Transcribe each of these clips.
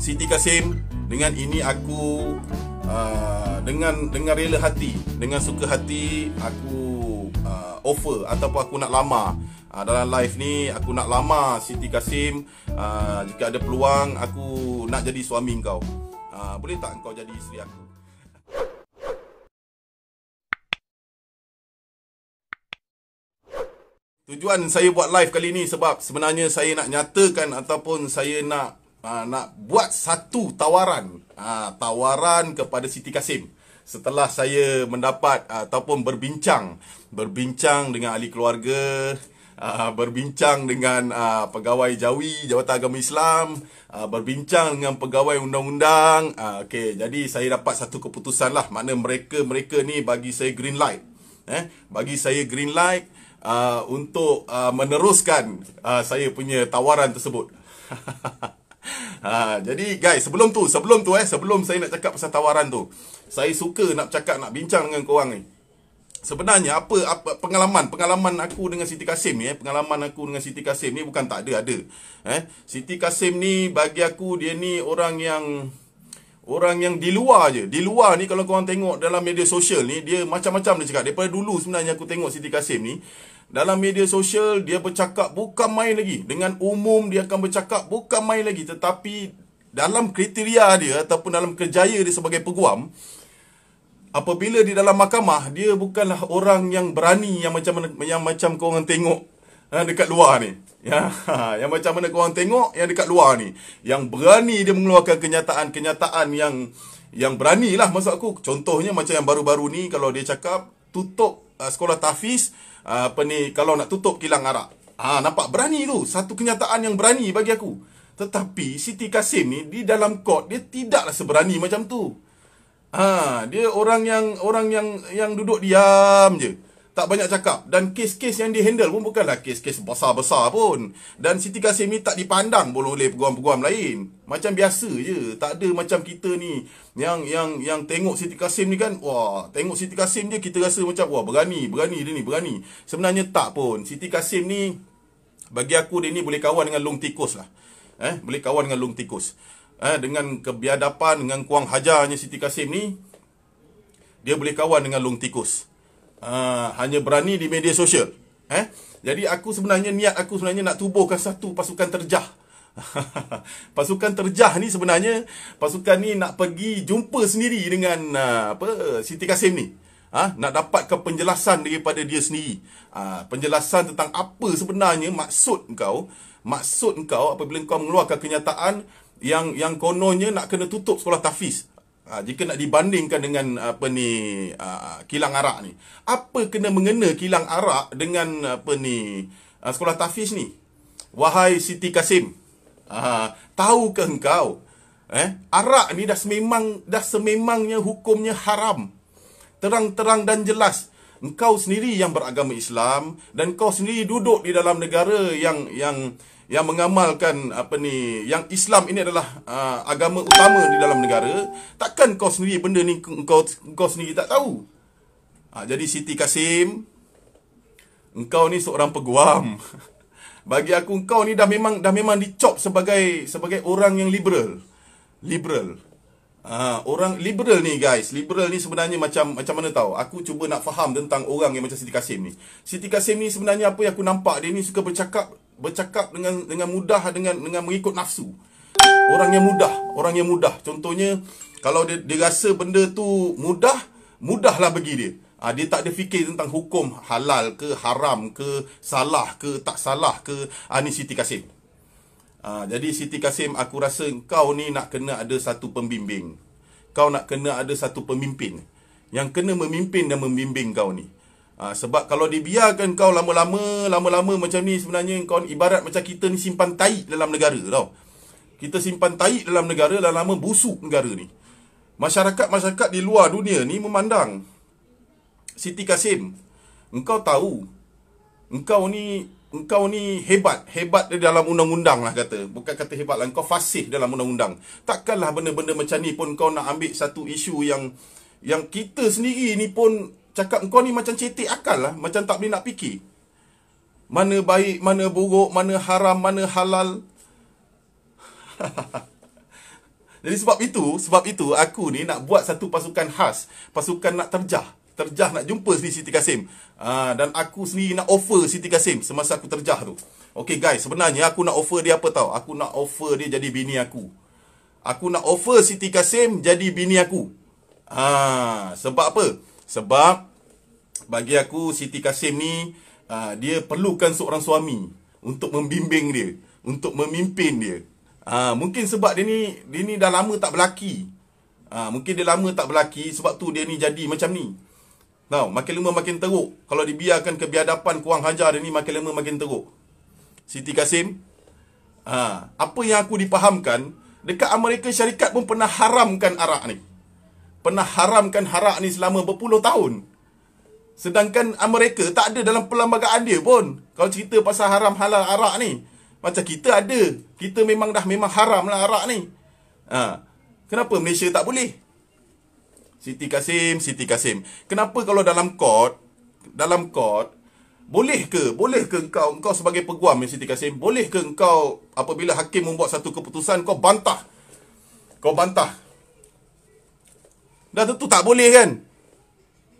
Siti Kasim dengan ini aku uh, dengan dengan rela hati dengan suka hati aku uh, offer ataupun aku nak lama uh, dalam live ni aku nak lama Siti Kasim uh, jika ada peluang aku nak jadi suami kau uh, boleh tak kau jadi isteri aku Tujuan saya buat live kali ni sebab sebenarnya saya nak nyatakan ataupun saya nak uh, nak buat satu tawaran uh, tawaran kepada Siti Kasim setelah saya mendapat uh, ataupun berbincang berbincang dengan ahli keluarga uh, berbincang dengan uh, pegawai Jawi Jabatan Agama Islam uh, berbincang dengan pegawai undang-undang uh, okey jadi saya dapat satu keputusan lah makna mereka mereka ni bagi saya green light eh bagi saya green light uh, untuk uh, meneruskan uh, saya punya tawaran tersebut ha, jadi guys, sebelum tu, sebelum tu eh, sebelum saya nak cakap pasal tawaran tu, saya suka nak cakap nak bincang dengan korang ni. Sebenarnya apa, apa pengalaman pengalaman aku dengan Siti Kasim ni eh, pengalaman aku dengan Siti Kasim ni bukan tak ada ada. Eh, Siti Kasim ni bagi aku dia ni orang yang Orang yang di luar je. Di luar ni kalau korang tengok dalam media sosial ni, dia macam-macam dia cakap. Daripada dulu sebenarnya aku tengok Siti Kasim ni, dalam media sosial dia bercakap bukan main lagi. Dengan umum dia akan bercakap bukan main lagi. Tetapi dalam kriteria dia ataupun dalam kerjaya dia sebagai peguam, apabila di dalam mahkamah, dia bukanlah orang yang berani yang macam yang macam korang tengok dekat luar ni ya yang macam mana kau tengok yang dekat luar ni yang berani dia mengeluarkan kenyataan-kenyataan yang yang beranilah maksud aku contohnya macam yang baru-baru ni kalau dia cakap tutup uh, sekolah tahfiz uh, apa ni kalau nak tutup kilang arak ha nampak berani tu satu kenyataan yang berani bagi aku tetapi Siti Kasim ni di dalam kot dia tidaklah seberani macam tu ha dia orang yang orang yang yang duduk diam je tak banyak cakap dan kes-kes yang dihandle pun bukanlah kes-kes besar-besar pun dan Siti Kasim ni tak dipandang boleh oleh peguam-peguam lain macam biasa je tak ada macam kita ni yang yang yang tengok Siti Kasim ni kan wah tengok Siti Kasim dia kita rasa macam wah berani berani dia ni berani sebenarnya tak pun Siti Kasim ni bagi aku dia ni boleh kawan dengan long tikus lah eh boleh kawan dengan long tikus eh dengan kebiadapan dengan kuang hajarnya Siti Kasim ni dia boleh kawan dengan long tikus. Ah, hanya berani di media sosial. Eh? Jadi aku sebenarnya niat aku sebenarnya nak tubuhkan satu pasukan terjah. pasukan terjah ni sebenarnya pasukan ni nak pergi jumpa sendiri dengan uh, apa Siti Kasim ni. Ah ha? nak dapatkan penjelasan daripada dia sendiri. ha, penjelasan tentang apa sebenarnya maksud kau? Maksud kau apabila kau mengeluarkan kenyataan yang yang kononnya nak kena tutup sekolah tahfiz. Ha, jika nak dibandingkan dengan apa ni ha, kilang arak ni. Apa kena mengena kilang arak dengan apa ni ha, sekolah tafiz ni? Wahai Siti Kasim. Ha, tahukah engkau eh arak ni dah sememang dah sememangnya hukumnya haram. Terang-terang dan jelas engkau sendiri yang beragama Islam dan kau sendiri duduk di dalam negara yang yang yang mengamalkan apa ni yang Islam ini adalah uh, agama utama di dalam negara takkan kau sendiri benda ni engkau engkau sendiri tak tahu ha, jadi Siti Kasim engkau ni seorang peguam bagi aku engkau ni dah memang dah memang dicop sebagai sebagai orang yang liberal liberal Ha, orang liberal ni guys, liberal ni sebenarnya macam macam mana tahu? Aku cuba nak faham tentang orang yang macam Siti Kasim ni. Siti Kasim ni sebenarnya apa yang aku nampak dia ni suka bercakap bercakap dengan dengan mudah dengan dengan mengikut nafsu. Orang yang mudah, orang yang mudah. Contohnya kalau dia, dia rasa benda tu mudah, mudahlah bagi dia. Ha, dia tak ada fikir tentang hukum halal ke haram ke salah ke tak salah ke ha, Siti Kasim. Ha, jadi Siti Kasim, aku rasa kau ni nak kena ada satu pembimbing. Kau nak kena ada satu pemimpin. Yang kena memimpin dan membimbing kau ni. Ha, sebab kalau dibiarkan kau lama-lama, lama-lama macam ni sebenarnya kau ibarat macam kita ni simpan tai dalam negara tau. Kita simpan tai dalam negara dan lama busuk negara ni. Masyarakat-masyarakat di luar dunia ni memandang Siti Kasim, engkau tahu, engkau ni engkau ni hebat. Hebat dia dalam undang-undang lah kata. Bukan kata hebat lah. Engkau fasih dalam undang-undang. Takkanlah benda-benda macam ni pun kau nak ambil satu isu yang yang kita sendiri ni pun cakap kau ni macam cetek akal lah. Macam tak boleh nak fikir. Mana baik, mana buruk, mana haram, mana halal. Jadi sebab itu, sebab itu aku ni nak buat satu pasukan khas. Pasukan nak terjah terjah nak jumpa sendiri Siti Kasim. Uh, dan aku sendiri nak offer Siti Kasim semasa aku terjah tu. Okay guys, sebenarnya aku nak offer dia apa tau? Aku nak offer dia jadi bini aku. Aku nak offer Siti Kasim jadi bini aku. Uh, sebab apa? Sebab bagi aku Siti Kasim ni uh, dia perlukan seorang suami untuk membimbing dia, untuk memimpin dia. Uh, mungkin sebab dia ni dia ni dah lama tak berlaki. Uh, mungkin dia lama tak berlaki sebab tu dia ni jadi macam ni. Tahu, makin lama makin teruk. Kalau dibiarkan kebiadapan kurang hajar dia ni, makin lama makin teruk. Siti Kasim, ha, apa yang aku dipahamkan, dekat Amerika Syarikat pun pernah haramkan arak ni. Pernah haramkan arak ni selama berpuluh tahun. Sedangkan Amerika tak ada dalam perlembagaan dia pun. Kalau cerita pasal haram halal arak ni, macam kita ada. Kita memang dah memang haram lah arak ni. Ha, kenapa Malaysia tak boleh? Siti Kasim, Siti Kasim. Kenapa kalau dalam court, dalam court, boleh ke, boleh ke engkau, engkau sebagai peguam, ya, Siti Kasim, boleh ke engkau apabila hakim membuat satu keputusan, kau bantah. Kau bantah. Dah tentu tak boleh kan?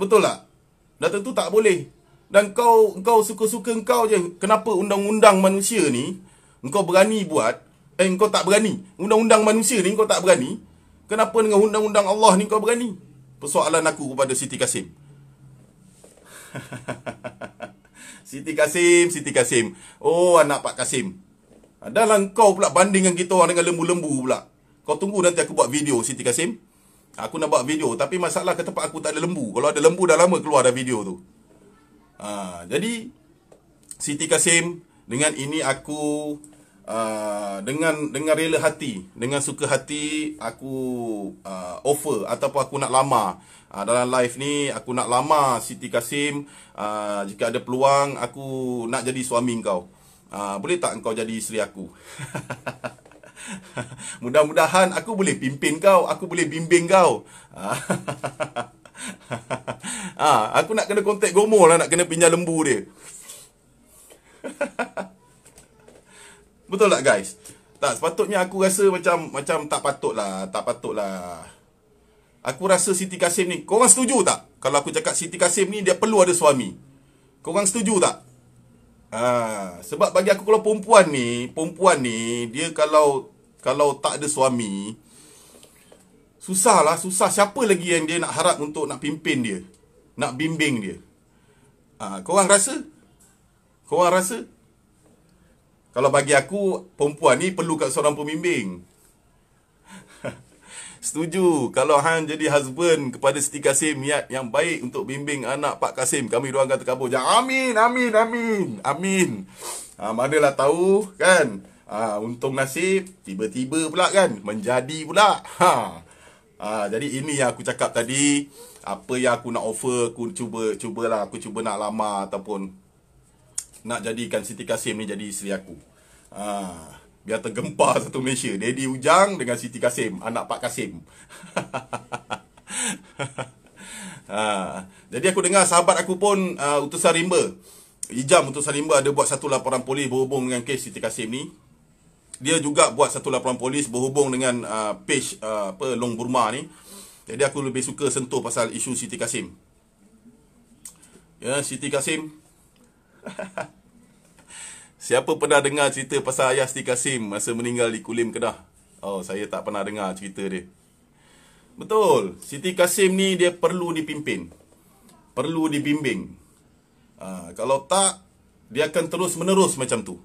Betul tak? Dah tentu tak boleh. Dan kau kau suka-suka engkau je. Kenapa undang-undang manusia ni, engkau berani buat, eh, engkau tak berani. Undang-undang manusia ni, engkau tak berani. Kenapa dengan undang-undang Allah ni kau berani? persoalan aku kepada Siti Kasim. Siti Kasim, Siti Kasim. Oh, anak Pak Kasim. Adalah kau pula bandingkan kita orang dengan lembu-lembu pula. Kau tunggu nanti aku buat video Siti Kasim. Aku nak buat video tapi masalah ke tempat aku tak ada lembu. Kalau ada lembu dah lama keluar dah video tu. Ha, jadi Siti Kasim dengan ini aku uh, dengan dengan rela hati dengan suka hati aku uh, offer ataupun aku nak lama uh, dalam live ni aku nak lama Siti Kasim uh, jika ada peluang aku nak jadi suami kau uh, boleh tak Kau jadi isteri aku mudah-mudahan aku boleh pimpin kau aku boleh bimbing kau ah aku nak kena kontak gomol lah nak kena pinjam lembu dia Betul tak guys? Tak, sepatutnya aku rasa macam macam tak patut lah. Tak patut lah. Aku rasa Siti Kasim ni, korang setuju tak? Kalau aku cakap Siti Kasim ni, dia perlu ada suami. Korang setuju tak? Ha, sebab bagi aku kalau perempuan ni, perempuan ni, dia kalau kalau tak ada suami, susah lah, susah. Siapa lagi yang dia nak harap untuk nak pimpin dia? Nak bimbing dia? Ha, korang rasa? Korang rasa? Kalau bagi aku perempuan ni perlu kat seorang pembimbing. Setuju. Kalau Han jadi husband kepada Siti Kasim niat yang baik untuk bimbing anak Pak Kasim, kami doakan terkabul. Jangan amin, amin, amin. Amin. Ha, manalah tahu kan? Ha, untung nasib tiba-tiba pula kan menjadi pula. Ha. ha. jadi ini yang aku cakap tadi apa yang aku nak offer aku cuba cubalah aku cuba nak lama ataupun nak jadikan Siti Kasim ni jadi isteri aku. Ha, biar tergempar satu Malaysia. Daddy Ujang dengan Siti Kasim. Anak Pak Kasim. ha, jadi aku dengar sahabat aku pun uh, utusan rimba. Ijam utusan rimba ada buat satu laporan polis berhubung dengan kes Siti Kasim ni. Dia juga buat satu laporan polis berhubung dengan uh, page uh, apa, Long Burma ni. Jadi aku lebih suka sentuh pasal isu Siti Kasim. Ya, Siti Kasim. Siapa pernah dengar cerita pasal Ayah Siti Kasim masa meninggal di Kulim Kedah? Oh, saya tak pernah dengar cerita dia. Betul. Siti Kasim ni dia perlu dipimpin. Perlu dibimbing. Ha, kalau tak, dia akan terus menerus macam tu.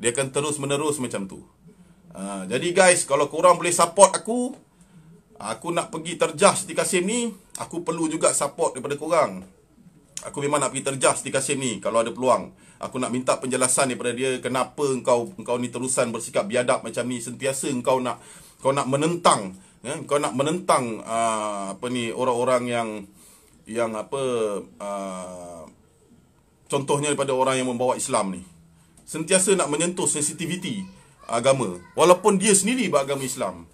Dia akan terus menerus macam tu. Ha, jadi guys, kalau korang boleh support aku, aku nak pergi terjah Siti Kasim ni, aku perlu juga support daripada korang. Aku memang nak pergi terjas di Kasim ni kalau ada peluang. Aku nak minta penjelasan daripada dia kenapa engkau engkau ni terusan bersikap biadab macam ni sentiasa engkau nak kau nak menentang ya kau nak menentang uh, apa ni orang-orang yang yang apa uh, contohnya daripada orang yang membawa Islam ni sentiasa nak menyentuh sensitiviti agama walaupun dia sendiri beragama Islam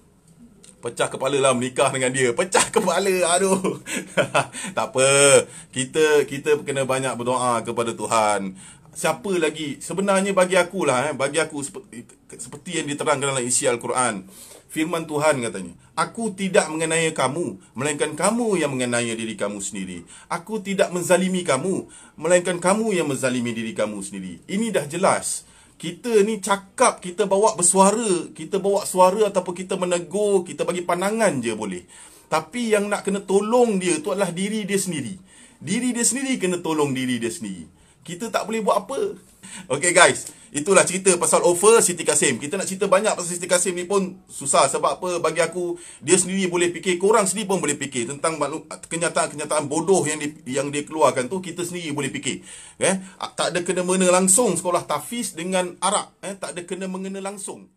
pecah kepala lah menikah dengan dia. Pecah kepala. Aduh. tak apa. Kita kita kena banyak berdoa kepada Tuhan. Siapa lagi? Sebenarnya bagi aku lah. Eh. Bagi aku seperti, seperti yang diterangkan dalam isi Al-Quran. Firman Tuhan katanya. Aku tidak mengenai kamu. Melainkan kamu yang mengenai diri kamu sendiri. Aku tidak menzalimi kamu. Melainkan kamu yang menzalimi diri kamu sendiri. Ini dah Jelas kita ni cakap, kita bawa bersuara, kita bawa suara ataupun kita menegur, kita bagi pandangan je boleh. Tapi yang nak kena tolong dia tu adalah diri dia sendiri. Diri dia sendiri kena tolong diri dia sendiri kita tak boleh buat apa. Okay guys, itulah cerita pasal offer Siti Kasim. Kita nak cerita banyak pasal Siti Kasim ni pun susah sebab apa bagi aku dia sendiri boleh fikir, korang sendiri pun boleh fikir tentang kenyataan-kenyataan bodoh yang di, yang dia keluarkan tu kita sendiri boleh fikir. Eh, tak ada kena mengena langsung sekolah tafiz dengan Arab, eh tak ada kena mengena langsung.